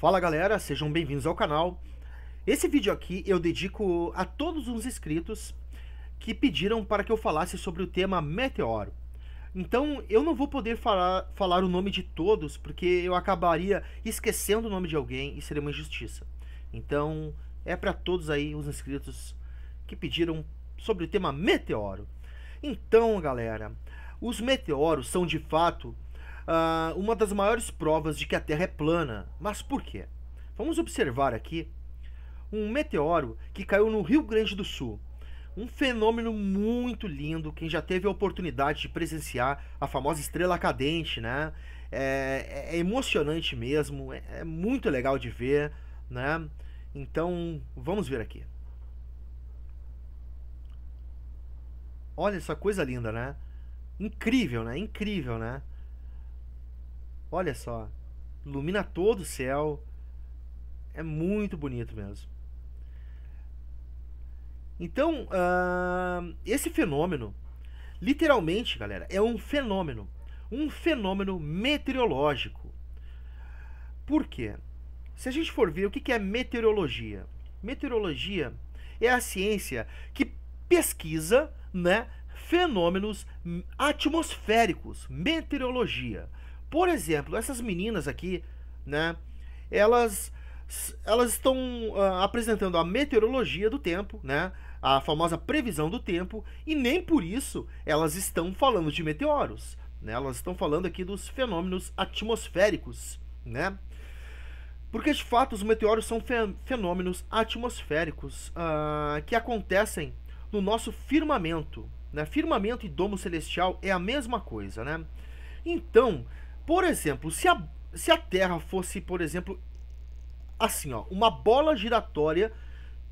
Fala galera, sejam bem-vindos ao canal. Esse vídeo aqui eu dedico a todos os inscritos que pediram para que eu falasse sobre o tema meteoro. Então eu não vou poder falar, falar o nome de todos porque eu acabaria esquecendo o nome de alguém e seria uma injustiça. Então é para todos aí os inscritos que pediram sobre o tema meteoro. Então galera, os meteoros são de fato uh, uma das maiores provas de que a Terra é plana. Mas por quê? Vamos observar aqui um meteoro que caiu no Rio Grande do Sul. Um fenômeno muito lindo, quem já teve a oportunidade de presenciar a famosa estrela cadente, né? É, é, é emocionante mesmo, é, é muito legal de ver, né? Então, vamos ver aqui. Olha essa coisa linda, né? Incrível, né? Incrível, né? Olha só, ilumina todo o céu. É muito bonito mesmo. Então, uh, esse fenômeno, literalmente, galera, é um fenômeno. Um fenômeno meteorológico. Por quê? Se a gente for ver o que é meteorologia, meteorologia é a ciência que pesquisa né, fenômenos atmosféricos, meteorologia. Por exemplo, essas meninas aqui, né? Elas elas estão uh, apresentando a meteorologia do tempo, né? A famosa previsão do tempo, e nem por isso elas estão falando de meteoros, né? Elas estão falando aqui dos fenômenos atmosféricos, né? Porque de fato os meteoros são fenômenos atmosféricos uh, que acontecem no nosso firmamento, né? Firmamento e domo celestial é a mesma coisa, né? Então, por exemplo, se a, se a Terra fosse, por exemplo, assim, ó, uma bola giratória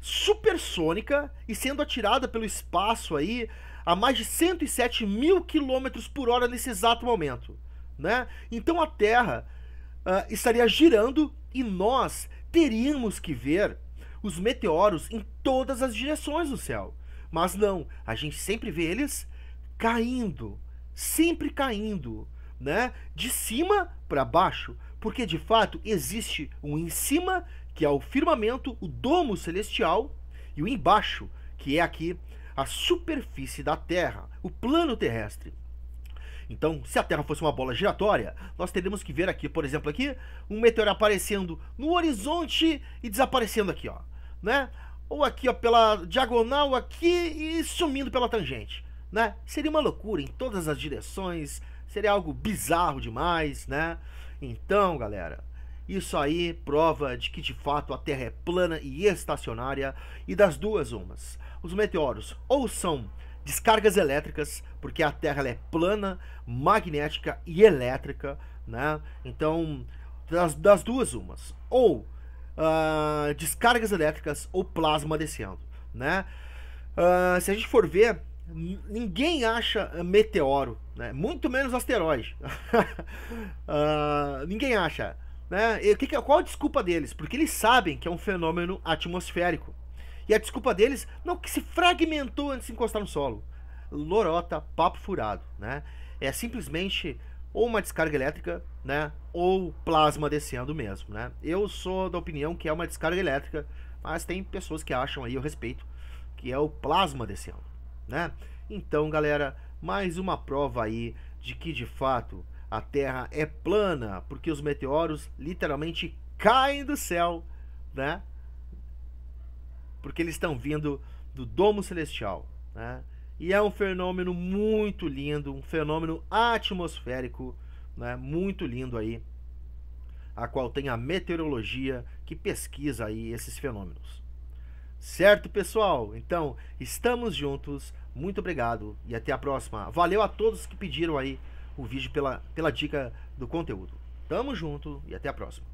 supersônica e sendo atirada pelo espaço aí a mais de 107 mil quilômetros por hora nesse exato momento, né? Então a Terra uh, estaria girando e nós teríamos que ver os meteoros em todas as direções do céu. Mas não, a gente sempre vê eles caindo, sempre caindo né? De cima para baixo, porque de fato existe um em cima, que é o firmamento, o domo celestial, e o embaixo, que é aqui a superfície da Terra, o plano terrestre. Então, se a Terra fosse uma bola giratória, nós teríamos que ver aqui, por exemplo, aqui, um meteoro aparecendo no horizonte e desaparecendo aqui, ó, né? Ou aqui, ó, pela diagonal aqui e sumindo pela tangente, né? Seria uma loucura em todas as direções, Seria algo bizarro demais, né? Então, galera, isso aí prova de que de fato a Terra é plana e estacionária, e das duas umas. Os meteoros ou são descargas elétricas, porque a Terra é plana, magnética e elétrica, né? Então, das, das duas umas. Ou uh, descargas elétricas ou plasma descendo, né? Uh, se a gente for ver, ninguém acha é, meteoro, né? muito menos asteroide. uh, ninguém acha. Né? E que, é, qual a desculpa deles? Porque eles sabem que é um fenômeno atmosférico. E a desculpa deles, não, que se fragmentou antes de encostar no solo. Lorota, papo furado. Né? É simplesmente ou uma descarga elétrica, né? ou plasma descendo mesmo. Né? Eu sou da opinião que é uma descarga elétrica, mas tem pessoas que acham aí, eu respeito, que é o plasma descendo né? Então, galera, mais uma prova aí de que de fato a Terra é plana, porque os meteoros literalmente caem do céu, né? Porque eles estão vindo do domo celestial, né? E é um fenômeno muito lindo, um fenômeno atmosférico, né? Muito lindo aí, a qual tem a meteorologia que pesquisa aí esses fenômenos. Certo, pessoal? Então, estamos juntos muito obrigado e até a próxima. Valeu a todos que pediram aí o vídeo pela, pela dica do conteúdo. Tamo junto e até a próxima.